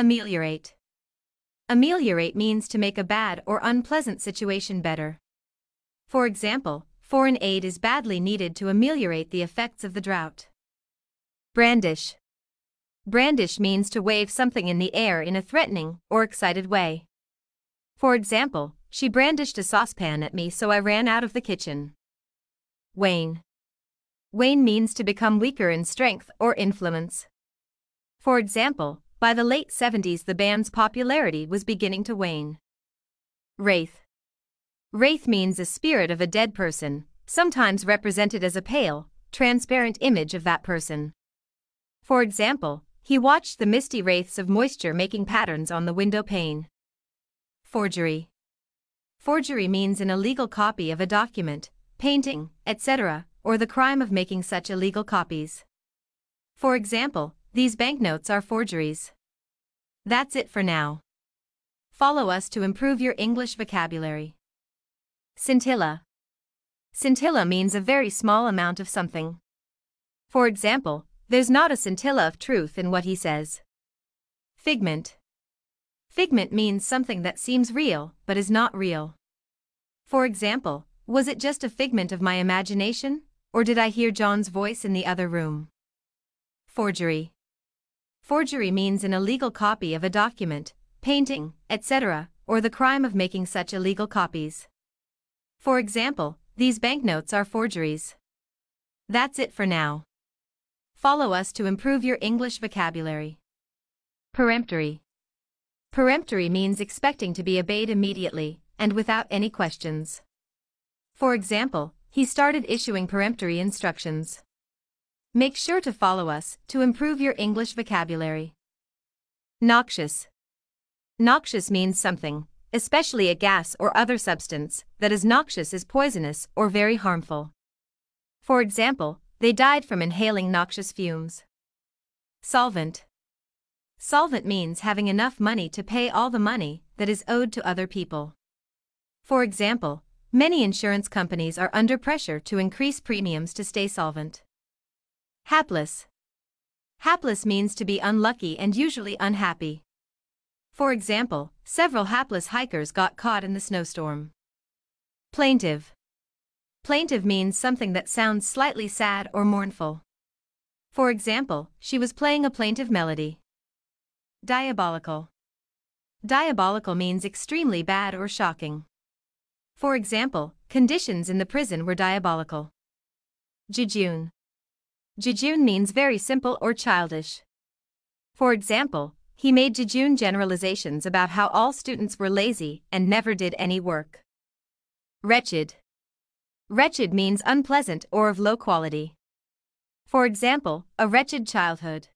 Ameliorate. Ameliorate means to make a bad or unpleasant situation better. For example, foreign aid is badly needed to ameliorate the effects of the drought. Brandish. Brandish means to wave something in the air in a threatening or excited way. For example, she brandished a saucepan at me so I ran out of the kitchen. Wane. Wane means to become weaker in strength or influence. For example, by the late 70s the band's popularity was beginning to wane. Wraith Wraith means a spirit of a dead person, sometimes represented as a pale, transparent image of that person. For example, he watched the misty wraiths of moisture making patterns on the window pane. Forgery Forgery means an illegal copy of a document, painting, etc., or the crime of making such illegal copies. For example, these banknotes are forgeries. That's it for now. Follow us to improve your English vocabulary. Scintilla. Scintilla means a very small amount of something. For example, there's not a scintilla of truth in what he says. Figment. Figment means something that seems real but is not real. For example, was it just a figment of my imagination, or did I hear John's voice in the other room? Forgery. Forgery means an illegal copy of a document, painting, etc., or the crime of making such illegal copies. For example, these banknotes are forgeries. That's it for now. Follow us to improve your English vocabulary. Peremptory. Peremptory means expecting to be obeyed immediately and without any questions. For example, he started issuing peremptory instructions. Make sure to follow us to improve your English vocabulary. Noxious. Noxious means something, especially a gas or other substance, that is noxious is poisonous or very harmful. For example, they died from inhaling noxious fumes. Solvent. Solvent means having enough money to pay all the money that is owed to other people. For example, many insurance companies are under pressure to increase premiums to stay solvent. Hapless. Hapless means to be unlucky and usually unhappy. For example, several hapless hikers got caught in the snowstorm. Plaintive. Plaintive means something that sounds slightly sad or mournful. For example, she was playing a plaintive melody. Diabolical. Diabolical means extremely bad or shocking. For example, conditions in the prison were diabolical. Jejune. Jejun means very simple or childish. For example, he made jejun generalizations about how all students were lazy and never did any work. Wretched. Wretched means unpleasant or of low quality. For example, a wretched childhood.